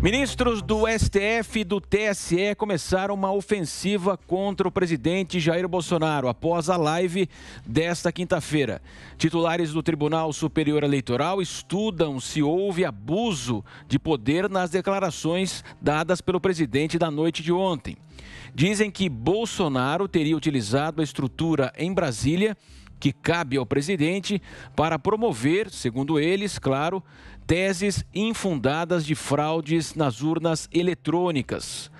Ministros do STF e do TSE começaram uma ofensiva contra o presidente Jair Bolsonaro após a live desta quinta-feira. Titulares do Tribunal Superior Eleitoral estudam se houve abuso de poder nas declarações dadas pelo presidente da noite de ontem. Dizem que Bolsonaro teria utilizado a estrutura em Brasília que cabe ao presidente para promover, segundo eles, claro, teses infundadas de fraudes nas urnas eletrônicas.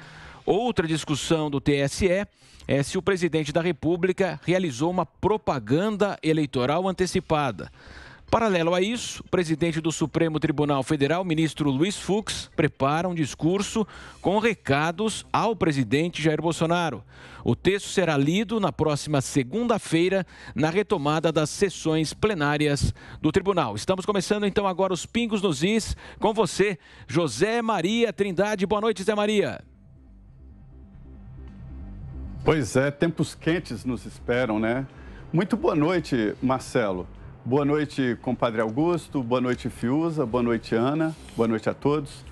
Outra discussão do TSE é se o presidente da República realizou uma propaganda eleitoral antecipada. Paralelo a isso, o presidente do Supremo Tribunal Federal, ministro Luiz Fux, prepara um discurso com recados ao presidente Jair Bolsonaro. O texto será lido na próxima segunda-feira, na retomada das sessões plenárias do tribunal. Estamos começando então agora os pingos nos is com você, José Maria Trindade. Boa noite, Zé Maria. Pois é, tempos quentes nos esperam, né? Muito boa noite, Marcelo. Boa noite, compadre Augusto. Boa noite, Fiuza. Boa noite, Ana. Boa noite a todos.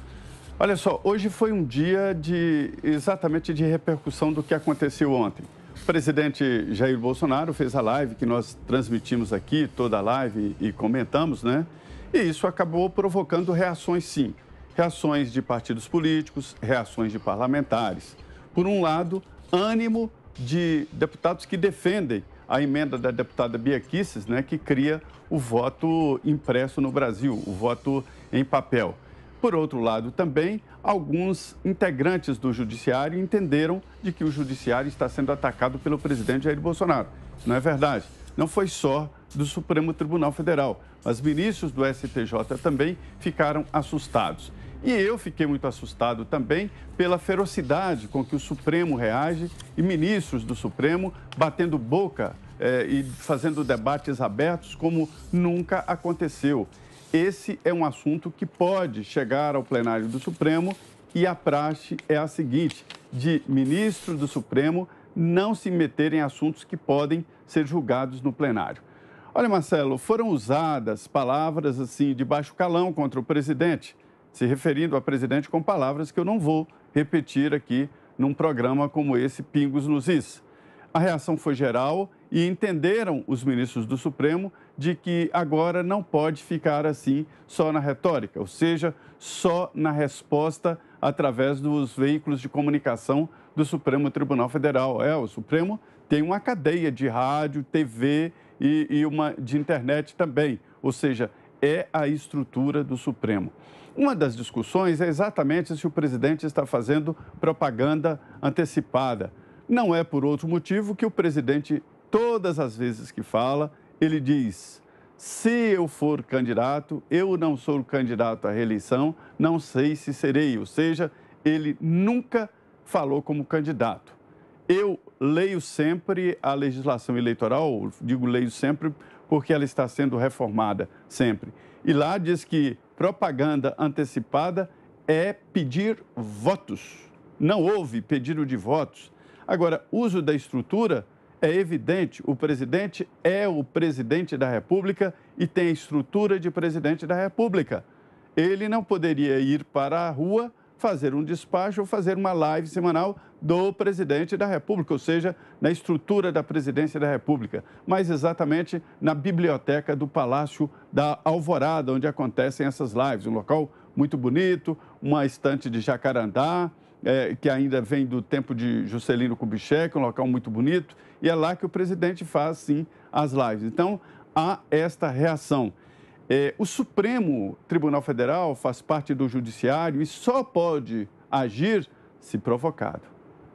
Olha só, hoje foi um dia de exatamente de repercussão do que aconteceu ontem. O presidente Jair Bolsonaro fez a live que nós transmitimos aqui, toda a live e comentamos, né? E isso acabou provocando reações, sim. Reações de partidos políticos, reações de parlamentares. Por um lado, ânimo de deputados que defendem a emenda da deputada Bia Kisses, né, que cria o voto impresso no Brasil, o voto em papel. Por outro lado, também, alguns integrantes do judiciário entenderam de que o judiciário está sendo atacado pelo presidente Jair Bolsonaro. Não é verdade. Não foi só do Supremo Tribunal Federal, mas ministros do STJ também ficaram assustados. E eu fiquei muito assustado também pela ferocidade com que o Supremo reage e ministros do Supremo batendo boca eh, e fazendo debates abertos como nunca aconteceu. Esse é um assunto que pode chegar ao plenário do Supremo e a praxe é a seguinte: de ministros do Supremo não se meterem em assuntos que podem ser julgados no plenário. Olha, Marcelo, foram usadas palavras assim de baixo calão contra o presidente se referindo a presidente com palavras que eu não vou repetir aqui num programa como esse Pingos nos Is. A reação foi geral e entenderam os ministros do Supremo de que agora não pode ficar assim só na retórica, ou seja, só na resposta através dos veículos de comunicação do Supremo Tribunal Federal. É, o Supremo tem uma cadeia de rádio, TV e, e uma de internet também, ou seja, é a estrutura do Supremo. Uma das discussões é exatamente se o presidente está fazendo propaganda antecipada. Não é por outro motivo que o presidente, todas as vezes que fala, ele diz: se eu for candidato, eu não sou candidato à reeleição, não sei se serei. Ou seja, ele nunca falou como candidato. Eu leio sempre a legislação eleitoral, digo leio sempre porque ela está sendo reformada sempre. E lá diz que propaganda antecipada é pedir votos. Não houve pedido de votos. Agora, uso da estrutura é evidente. O presidente é o presidente da República e tem a estrutura de presidente da República. Ele não poderia ir para a rua fazer um despacho ou fazer uma live semanal do presidente da República, ou seja, na estrutura da presidência da República, mas exatamente na biblioteca do Palácio da Alvorada, onde acontecem essas lives. Um local muito bonito, uma estante de jacarandá, é, que ainda vem do tempo de Juscelino Kubitschek, um local muito bonito, e é lá que o presidente faz, sim, as lives. Então, há esta reação. É, o Supremo Tribunal Federal faz parte do Judiciário e só pode agir se provocado.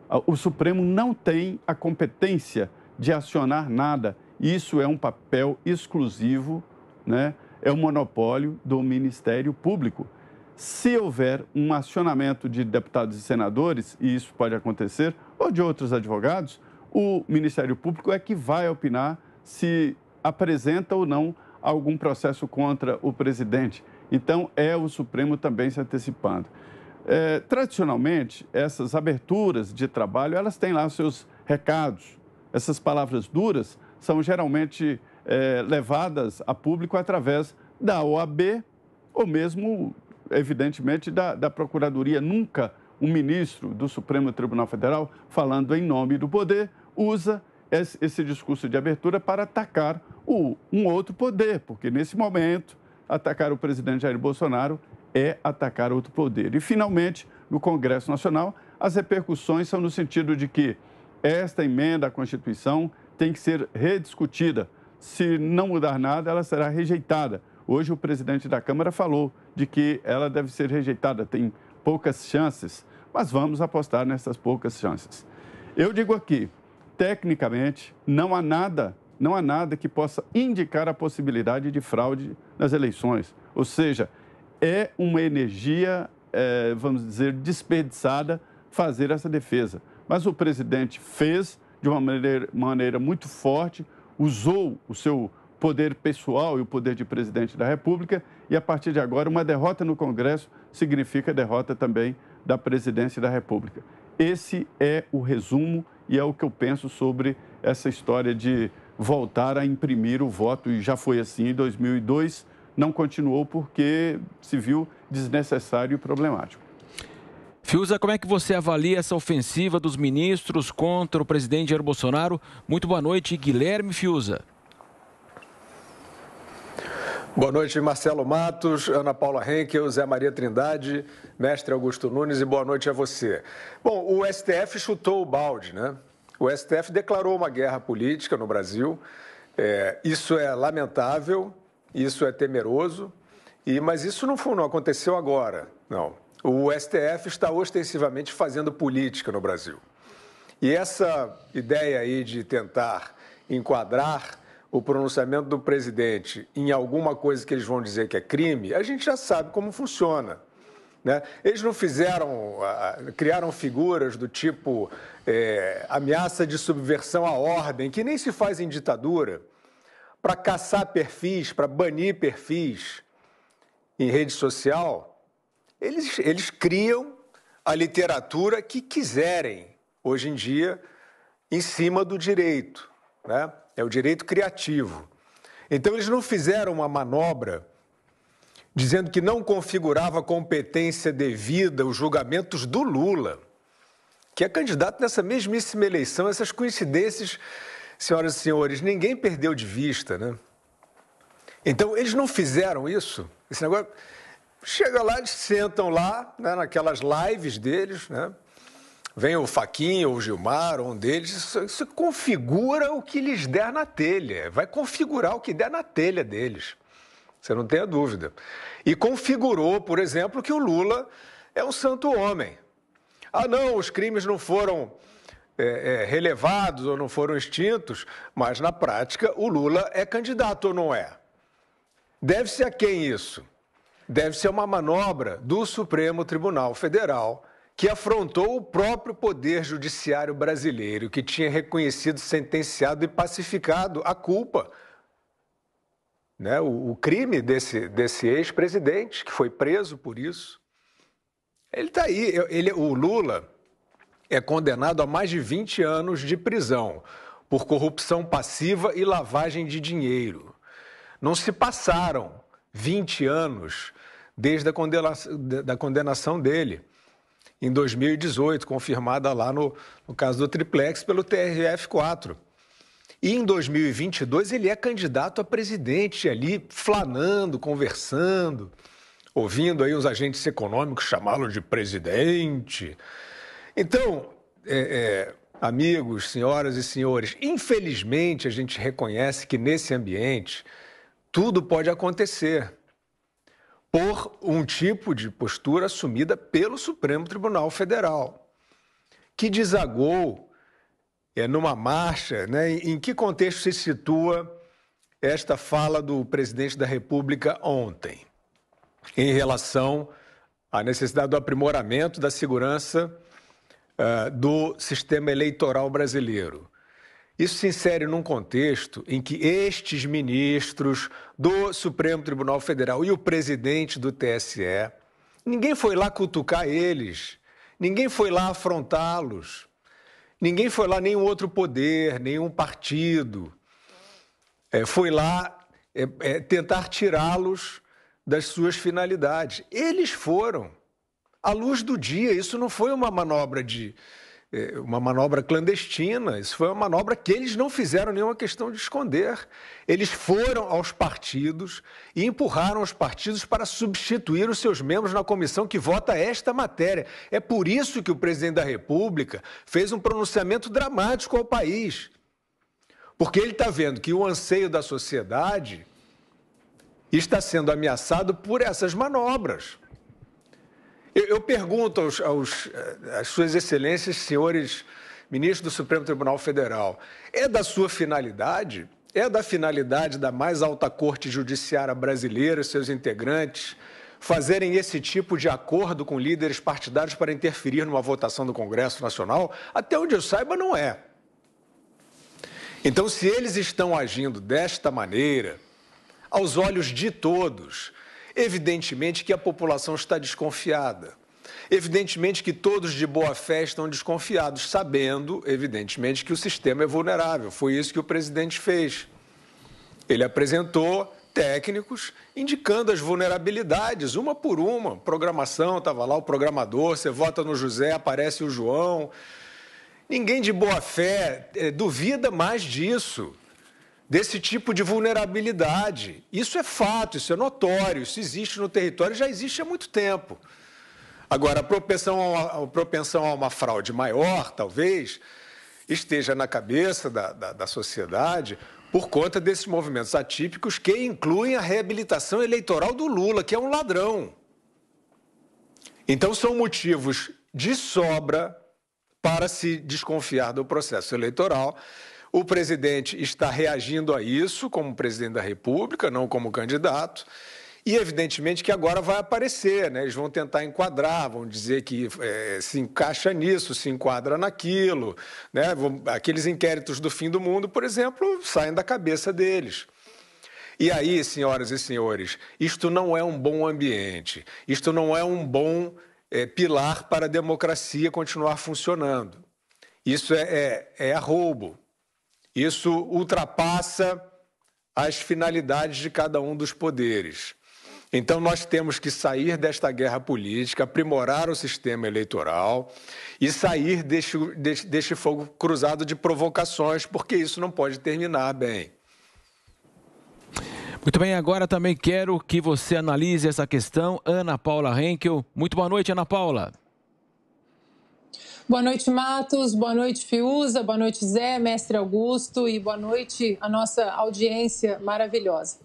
Ah, o Supremo não tem a competência de acionar nada. Isso é um papel exclusivo, né? é um monopólio do Ministério Público. Se houver um acionamento de deputados e senadores, e isso pode acontecer, ou de outros advogados, o Ministério Público é que vai opinar se apresenta ou não algum processo contra o presidente. Então, é o Supremo também se antecipando. É, tradicionalmente, essas aberturas de trabalho, elas têm lá seus recados. Essas palavras duras são geralmente é, levadas a público através da OAB ou mesmo, evidentemente, da, da Procuradoria. Nunca um ministro do Supremo Tribunal Federal, falando em nome do poder, usa esse, esse discurso de abertura para atacar o, um outro poder, porque nesse momento atacar o presidente Jair Bolsonaro é atacar outro poder. E, finalmente, no Congresso Nacional, as repercussões são no sentido de que esta emenda à Constituição tem que ser rediscutida. Se não mudar nada, ela será rejeitada. Hoje, o presidente da Câmara falou de que ela deve ser rejeitada, tem poucas chances, mas vamos apostar nessas poucas chances. Eu digo aqui, tecnicamente, não há nada não há nada que possa indicar a possibilidade de fraude nas eleições. Ou seja, é uma energia, é, vamos dizer, desperdiçada fazer essa defesa. Mas o presidente fez de uma maneira, maneira muito forte, usou o seu poder pessoal e o poder de presidente da República, e a partir de agora, uma derrota no Congresso significa derrota também da presidência da República. Esse é o resumo e é o que eu penso sobre essa história de voltar a imprimir o voto, e já foi assim em 2002, não continuou porque se viu desnecessário e problemático. Fiuza, como é que você avalia essa ofensiva dos ministros contra o presidente Jair Bolsonaro? Muito boa noite, Guilherme Fiuza. Boa noite, Marcelo Matos, Ana Paula Henkel, Zé Maria Trindade, mestre Augusto Nunes e boa noite a você. Bom, o STF chutou o balde, né? O STF declarou uma guerra política no Brasil. É, isso é lamentável, isso é temeroso, e, mas isso não, foi, não aconteceu agora, não. O STF está ostensivamente fazendo política no Brasil. E essa ideia aí de tentar enquadrar o pronunciamento do presidente em alguma coisa que eles vão dizer que é crime, a gente já sabe como funciona. Né? Eles não fizeram, criaram figuras do tipo é, ameaça de subversão à ordem, que nem se faz em ditadura, para caçar perfis, para banir perfis em rede social. Eles, eles criam a literatura que quiserem, hoje em dia, em cima do direito. Né? É o direito criativo. Então, eles não fizeram uma manobra dizendo que não configurava competência devida os julgamentos do Lula, que é candidato nessa mesmíssima eleição. Essas coincidências, senhoras e senhores, ninguém perdeu de vista, né? Então, eles não fizeram isso. Esse negócio. Chega lá, eles sentam lá, né, naquelas lives deles, né? Vem o Faquinha ou o Gilmar, ou um deles, isso, isso configura o que lhes der na telha, vai configurar o que der na telha deles. Você não tem a dúvida. E configurou, por exemplo, que o Lula é um santo homem. Ah, não, os crimes não foram é, é, relevados ou não foram extintos, mas na prática o Lula é candidato ou não é? Deve-se a quem isso? Deve-se a uma manobra do Supremo Tribunal Federal que afrontou o próprio poder judiciário brasileiro, que tinha reconhecido, sentenciado e pacificado a culpa né, o, o crime desse, desse ex-presidente, que foi preso por isso. Ele está aí. Ele, o Lula é condenado a mais de 20 anos de prisão por corrupção passiva e lavagem de dinheiro. Não se passaram 20 anos desde a condenação, da condenação dele, em 2018, confirmada lá no, no caso do Triplex pelo TRF-4. E em 2022 ele é candidato a presidente ali, flanando, conversando, ouvindo aí os agentes econômicos chamá-lo de presidente. Então, é, é, amigos, senhoras e senhores, infelizmente a gente reconhece que nesse ambiente tudo pode acontecer por um tipo de postura assumida pelo Supremo Tribunal Federal, que desagou é, numa marcha, né? Em, em que contexto se situa esta fala do presidente da República ontem em relação à necessidade do aprimoramento da segurança uh, do sistema eleitoral brasileiro? Isso se insere num contexto em que estes ministros do Supremo Tribunal Federal e o presidente do TSE, ninguém foi lá cutucar eles, ninguém foi lá afrontá-los. Ninguém foi lá, nenhum outro poder, nenhum partido. É, foi lá é, é, tentar tirá-los das suas finalidades. Eles foram. À luz do dia, isso não foi uma manobra de, é, uma manobra clandestina, isso foi uma manobra que eles não fizeram nenhuma questão de esconder. Eles foram aos partidos e empurraram os partidos para substituir os seus membros na comissão que vota esta matéria. É por isso que o presidente da República fez um pronunciamento dramático ao país. Porque ele está vendo que o anseio da sociedade está sendo ameaçado por essas manobras. Eu, eu pergunto aos, aos, eh, às suas excelências, senhores ministros do Supremo Tribunal Federal, é da sua finalidade é da finalidade da mais alta corte judiciária brasileira, seus integrantes, fazerem esse tipo de acordo com líderes partidários para interferir numa votação do Congresso Nacional? Até onde eu saiba, não é. Então, se eles estão agindo desta maneira, aos olhos de todos, Evidentemente que a população está desconfiada. Evidentemente que todos de boa fé estão desconfiados, sabendo, evidentemente, que o sistema é vulnerável. Foi isso que o presidente fez. Ele apresentou técnicos indicando as vulnerabilidades, uma por uma. Programação, estava lá o programador, você vota no José, aparece o João. Ninguém de boa fé eh, duvida mais disso desse tipo de vulnerabilidade. Isso é fato, isso é notório, isso existe no território, já existe há muito tempo. Agora, a propensão a uma, a propensão a uma fraude maior, talvez, esteja na cabeça da, da, da sociedade por conta desses movimentos atípicos que incluem a reabilitação eleitoral do Lula, que é um ladrão. Então, são motivos de sobra para se desconfiar do processo eleitoral o presidente está reagindo a isso como presidente da República, não como candidato. E evidentemente que agora vai aparecer, né? eles vão tentar enquadrar, vão dizer que é, se encaixa nisso, se enquadra naquilo. Né? Aqueles inquéritos do fim do mundo, por exemplo, saem da cabeça deles. E aí, senhoras e senhores, isto não é um bom ambiente, isto não é um bom é, pilar para a democracia continuar funcionando. Isso é, é, é isso ultrapassa as finalidades de cada um dos poderes. Então, nós temos que sair desta guerra política, aprimorar o sistema eleitoral e sair deste, deste, deste fogo cruzado de provocações, porque isso não pode terminar bem. Muito bem, agora também quero que você analise essa questão. Ana Paula Henkel. Muito boa noite, Ana Paula. Boa noite, Matos. Boa noite, Fiuza. Boa noite, Zé, mestre Augusto. E boa noite à nossa audiência maravilhosa.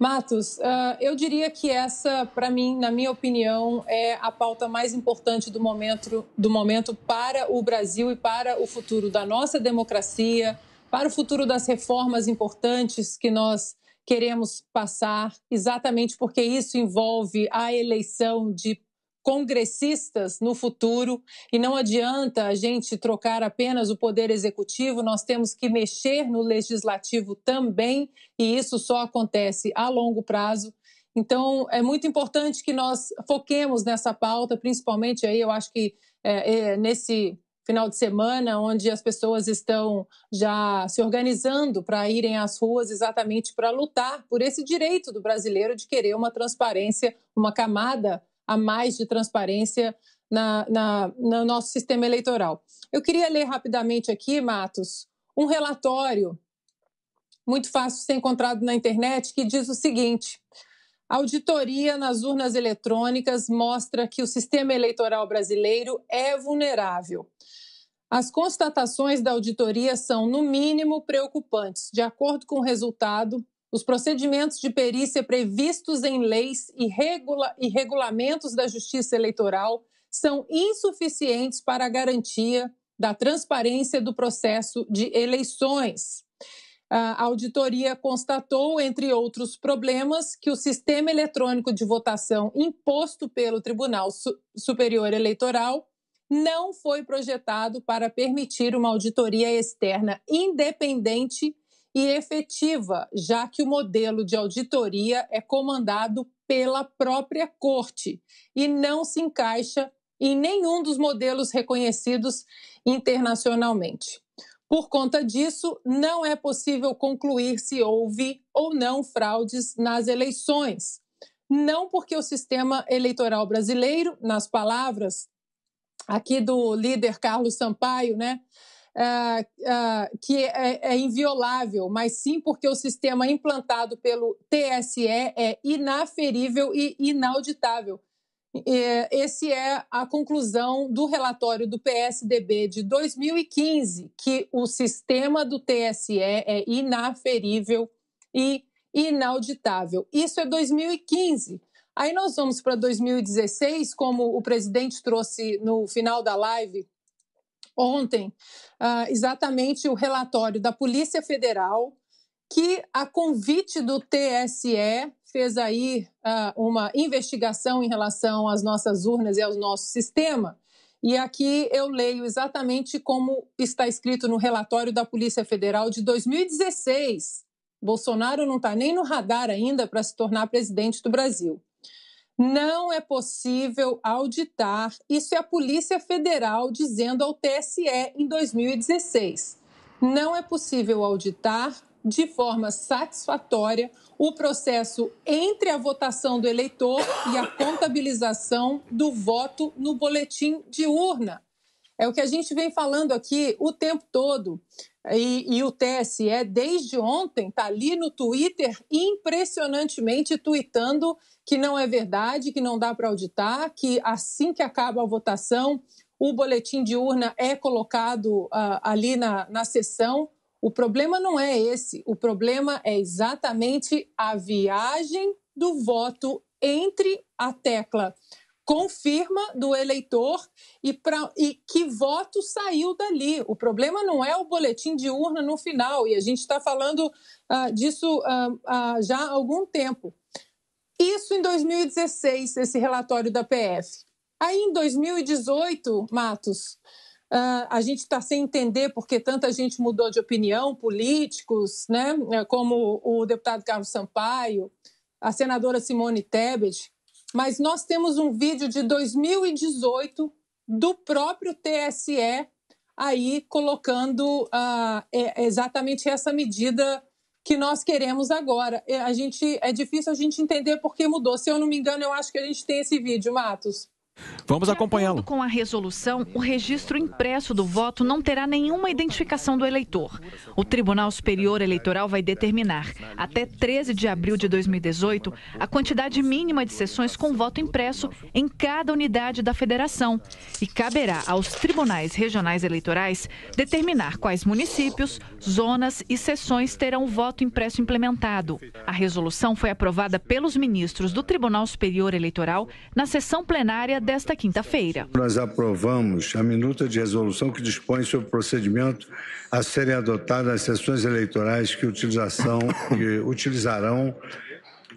Matos, ah, eu diria que essa, para mim, na minha opinião, é a pauta mais importante do momento, do momento para o Brasil e para o futuro da nossa democracia, para o futuro das reformas importantes que nós queremos passar, exatamente porque isso envolve a eleição de congressistas no futuro e não adianta a gente trocar apenas o poder executivo, nós temos que mexer no legislativo também e isso só acontece a longo prazo. Então, é muito importante que nós foquemos nessa pauta, principalmente aí, eu acho que é, é, nesse final de semana, onde as pessoas estão já se organizando para irem às ruas exatamente para lutar por esse direito do brasileiro de querer uma transparência, uma camada a mais de transparência na, na, no nosso sistema eleitoral. Eu queria ler rapidamente aqui, Matos, um relatório muito fácil de ser encontrado na internet que diz o seguinte: a auditoria nas urnas eletrônicas mostra que o sistema eleitoral brasileiro é vulnerável. As constatações da auditoria são, no mínimo, preocupantes. De acordo com o resultado, os procedimentos de perícia previstos em leis e, regula e regulamentos da Justiça Eleitoral são insuficientes para a garantia da transparência do processo de eleições. A auditoria constatou, entre outros problemas, que o sistema eletrônico de votação imposto pelo Tribunal Superior Eleitoral não foi projetado para permitir uma auditoria externa independente e efetiva, já que o modelo de auditoria é comandado pela própria corte e não se encaixa em nenhum dos modelos reconhecidos internacionalmente. Por conta disso, não é possível concluir se houve ou não fraudes nas eleições. Não porque o sistema eleitoral brasileiro, nas palavras aqui do líder Carlos Sampaio, né, Uh, que é, é, inviolável, mas sim porque o sistema implantado pelo TSE é inaferível e inauditável. Essa é a conclusão do relatório do PSDB de 2015, que o sistema do TSE é inaferível e inauditável. Isso é 2015. Aí nós vamos para 2016, como o presidente trouxe no final da live ontem uh, exatamente o relatório da Polícia Federal, que a convite do TSE fez aí uh, uma investigação em relação às nossas urnas e ao nosso sistema. E aqui eu leio exatamente como está escrito no relatório da Polícia Federal de 2016. Bolsonaro não está nem no radar ainda para se tornar presidente do Brasil. Não é possível auditar. Isso é a Polícia Federal dizendo ao TSE em 2016. Não é possível auditar de forma satisfatória o processo entre a votação do eleitor e a contabilização do voto no boletim de urna. É o que a gente vem falando aqui o tempo todo. E, e, o TSE, desde ontem, está ali no Twitter, impressionantemente tweetando que não é verdade, que não dá para auditar, que assim que acaba a votação, o boletim de urna é colocado uh, ali na, na sessão. O problema não é esse, o problema é exatamente a viagem do voto entre a tecla confirma do eleitor e, pra, e que voto saiu dali. O problema não é o boletim de urna no final, e a gente está falando uh, disso uh, uh, já há algum tempo. Isso em 2016, esse relatório da PF. Aí em 2018, Matos, a gente está sem entender porque tanta gente mudou de opinião, políticos, né, como o deputado Carlos Sampaio, a senadora Simone Tebet mas nós temos um vídeo de 2018 do próprio TSE aí colocando ah, é, exatamente essa medida que nós queremos agora. É, a gente é difícil a gente entender porque mudou. Se eu não me engano, eu acho que a gente tem esse vídeo, Matos. Vamos acompanhá-lo. Com a resolução, o registro impresso do voto não terá nenhuma identificação do eleitor. O Tribunal Superior Eleitoral vai determinar, até 13 de abril de 2018, a quantidade mínima de sessões com voto impresso em cada unidade da federação. E caberá aos tribunais regionais eleitorais determinar quais municípios, zonas e sessões terão o voto impresso implementado. A resolução foi aprovada pelos ministros do Tribunal Superior Eleitoral na sessão plenária desta quinta-feira. Nós aprovamos a minuta de resolução que dispõe sobre o procedimento a serem adotadas as sessões eleitorais que, utilização, que utilizarão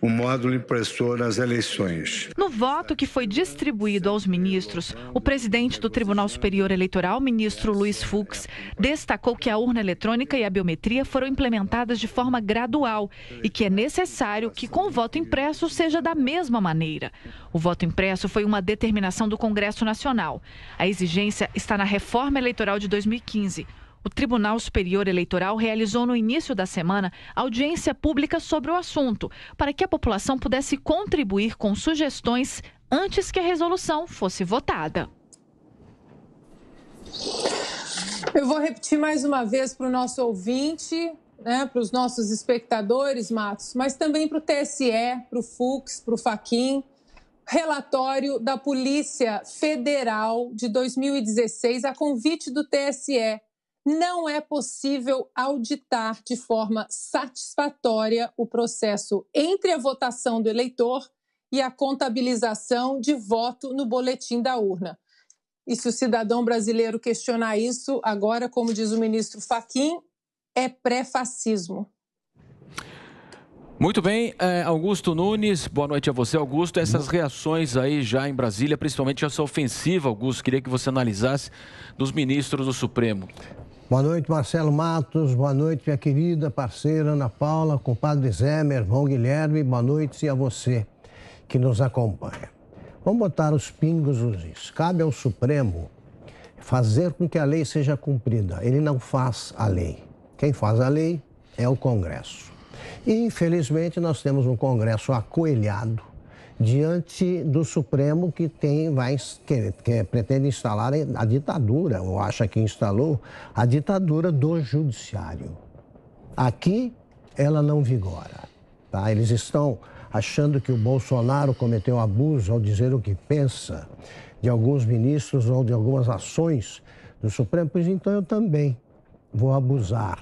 o módulo impressor nas eleições. No voto que foi distribuído aos ministros, o presidente do Tribunal Superior Eleitoral, ministro Luiz Fux, destacou que a urna eletrônica e a biometria foram implementadas de forma gradual e que é necessário que com o voto impresso seja da mesma maneira. O voto impresso foi uma determinação do Congresso Nacional. A exigência está na reforma eleitoral de 2015. O Tribunal Superior Eleitoral realizou no início da semana audiência pública sobre o assunto, para que a população pudesse contribuir com sugestões antes que a resolução fosse votada. Eu vou repetir mais uma vez para o nosso ouvinte, né, para os nossos espectadores, Matos, mas também para o TSE, para o Fux, para o Faquim, relatório da Polícia Federal de 2016 a convite do TSE não é possível auditar de forma satisfatória o processo entre a votação do eleitor e a contabilização de voto no boletim da urna. E se o cidadão brasileiro questionar isso, agora, como diz o ministro Faquim, é pré-fascismo. Muito bem, é, Augusto Nunes, boa noite a você, Augusto. Essas reações aí já em Brasília, principalmente essa ofensiva, Augusto, queria que você analisasse dos ministros do Supremo. Boa noite, Marcelo Matos. Boa noite, minha querida parceira Ana Paula, compadre Zé, meu irmão Guilherme. Boa noite e a você que nos acompanha. Vamos botar os pingos nos is. Cabe ao Supremo fazer com que a lei seja cumprida. Ele não faz a lei. Quem faz a lei é o Congresso. E, infelizmente, nós temos um Congresso acoelhado diante do Supremo que tem vai que, que pretende instalar a ditadura ou acha que instalou a ditadura do judiciário. Aqui ela não vigora, tá? Eles estão achando que o Bolsonaro cometeu abuso ao dizer o que pensa de alguns ministros ou de algumas ações do Supremo, pois então eu também vou abusar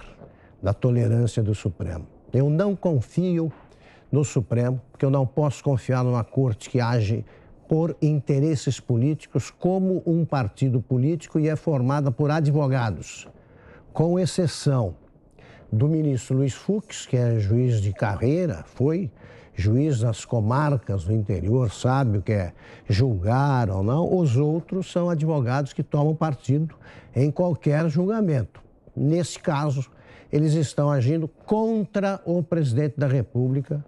da tolerância do Supremo. Eu não confio do Supremo, porque eu não posso confiar numa corte que age por interesses políticos como um partido político e é formada por advogados, com exceção do ministro Luiz Fux, que é juiz de carreira, foi juiz das comarcas do interior, sabe o que é julgar ou não. Os outros são advogados que tomam partido em qualquer julgamento. Nesse caso, eles estão agindo contra o presidente da República,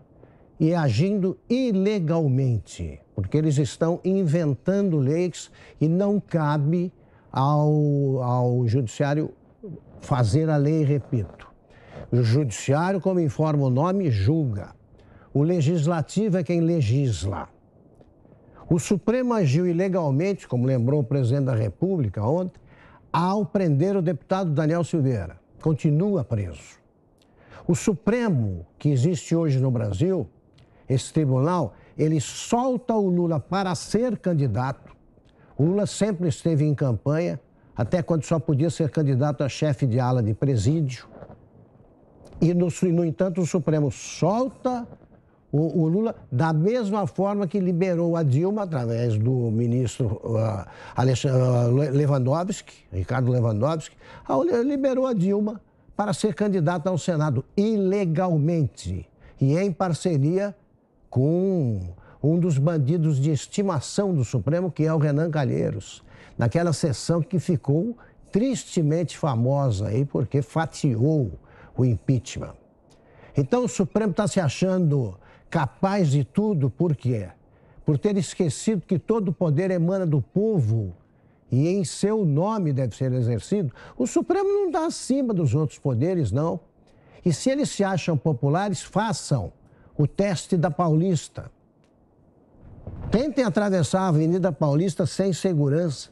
e agindo ilegalmente, porque eles estão inventando leis e não cabe ao, ao judiciário fazer a lei, repito. O judiciário, como informa o nome, julga. O legislativo é quem legisla. O Supremo agiu ilegalmente, como lembrou o presidente da República ontem, ao prender o deputado Daniel Silveira. Continua preso. O Supremo, que existe hoje no Brasil, esse tribunal, ele solta o Lula para ser candidato. O Lula sempre esteve em campanha, até quando só podia ser candidato a chefe de ala de presídio. E, no, no entanto, o Supremo solta o, o, Lula da mesma forma que liberou a Dilma, através do ministro uh, ah, Alexandre, ah, uh, Lewandowski, Ricardo Lewandowski, liberou a Dilma para ser candidata ao Senado ilegalmente e em parceria com um dos bandidos de estimação do Supremo, que é o Renan Calheiros, naquela sessão que ficou tristemente famosa aí porque fatiou o impeachment. Então o Supremo está se achando capaz de tudo, por quê? Por ter esquecido que todo o poder emana do povo e em seu nome deve ser exercido. O Supremo não está acima dos outros poderes, não. E se eles se acham populares, façam o teste da Paulista. Tentem atravessar a Avenida Paulista sem segurança.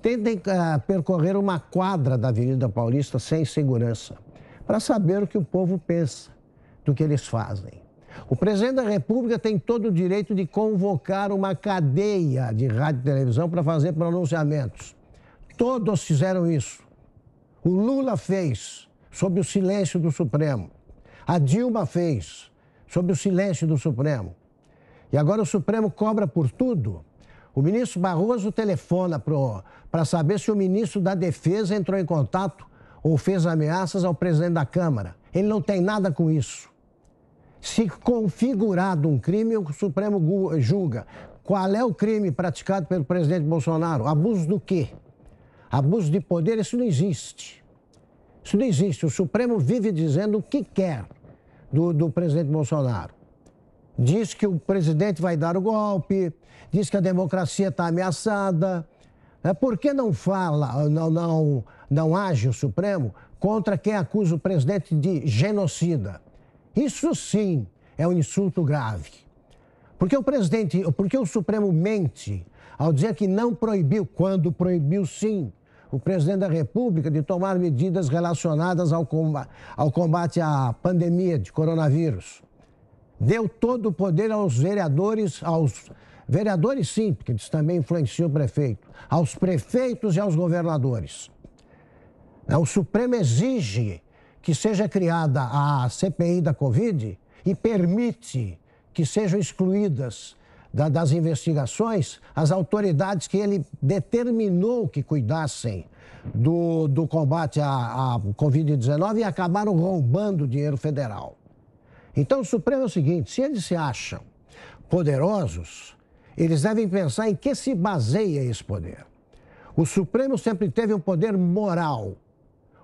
Tentem uh, percorrer uma quadra da Avenida Paulista sem segurança, para saber o que o povo pensa do que eles fazem. O presidente da República tem todo o direito de convocar uma cadeia de rádio e televisão para fazer pronunciamentos. Todos fizeram isso. O Lula fez, sob o silêncio do Supremo. A Dilma fez, sob o silêncio do Supremo. E agora o Supremo cobra por tudo. O ministro Barroso telefona para saber se o ministro da Defesa entrou em contato ou fez ameaças ao presidente da Câmara. Ele não tem nada com isso. Se configurado um crime, o Supremo julga. Qual é o crime praticado pelo presidente Bolsonaro? Abuso do quê? Abuso de poder, isso não existe. Isso não existe. O Supremo vive dizendo o que quer do, do presidente Bolsonaro. Diz que o presidente vai dar o golpe, diz que a democracia está ameaçada. É Por que não fala, não, não, não age o Supremo contra quem acusa o presidente de genocida? Isso sim é um insulto grave. Porque o presidente, porque o Supremo mente ao dizer que não proibiu, quando proibiu sim o presidente da República de tomar medidas relacionadas ao combate, ao combate à pandemia de coronavírus. Deu todo o poder aos vereadores, aos vereadores sim, porque eles também influenciam o prefeito, aos prefeitos e aos governadores. O Supremo exige que seja criada a CPI da Covid e permite que sejam excluídas da, das investigações, as autoridades que ele determinou que cuidassem do, do combate à, à Covid-19 e acabaram roubando dinheiro federal. Então, o Supremo é o seguinte: se eles se acham poderosos, eles devem pensar em que se baseia esse poder. O Supremo sempre teve um poder moral.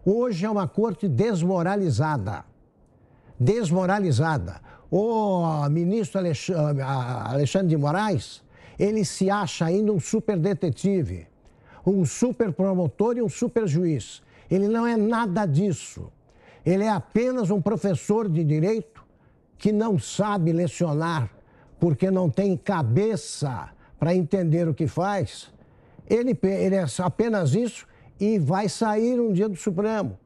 Hoje é uma corte desmoralizada. Desmoralizada o ministro Alexandre de Moraes, ele se acha ainda um super detetive, um super promotor e um super juiz. Ele não é nada disso. Ele é apenas um professor de direito que não sabe lecionar porque não tem cabeça para entender o que faz. Ele, ele é apenas isso e vai sair um dia do Supremo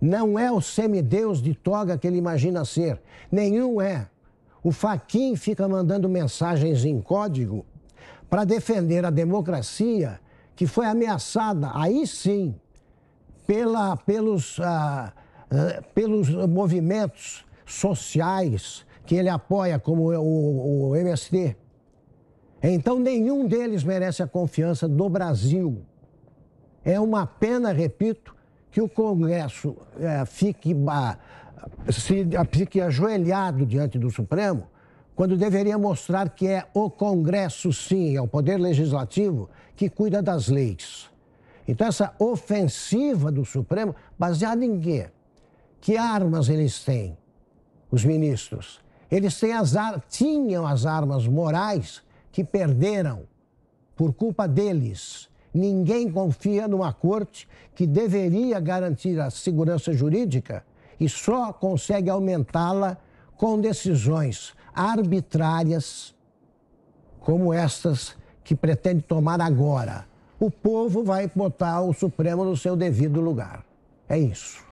não é o semideus de toga que ele imagina ser. Nenhum é. O Faquin fica mandando mensagens em código para defender a democracia que foi ameaçada, aí sim, pela, pelos, ah, ah, pelos movimentos sociais que ele apoia, como é o, o MST. Então, nenhum deles merece a confiança do Brasil. É uma pena, repito, que o Congresso é, fique, se, fique ajoelhado diante do Supremo, quando deveria mostrar que é o Congresso, sim, é o Poder Legislativo que cuida das leis. Então, essa ofensiva do Supremo, baseada em quê? Que armas eles têm, os ministros? Eles têm as ar... tinham as armas morais que perderam por culpa deles Ninguém confia numa corte que deveria garantir a segurança jurídica e só consegue aumentá-la com decisões arbitrárias como estas que pretende tomar agora. O povo vai botar o Supremo no seu devido lugar. É isso.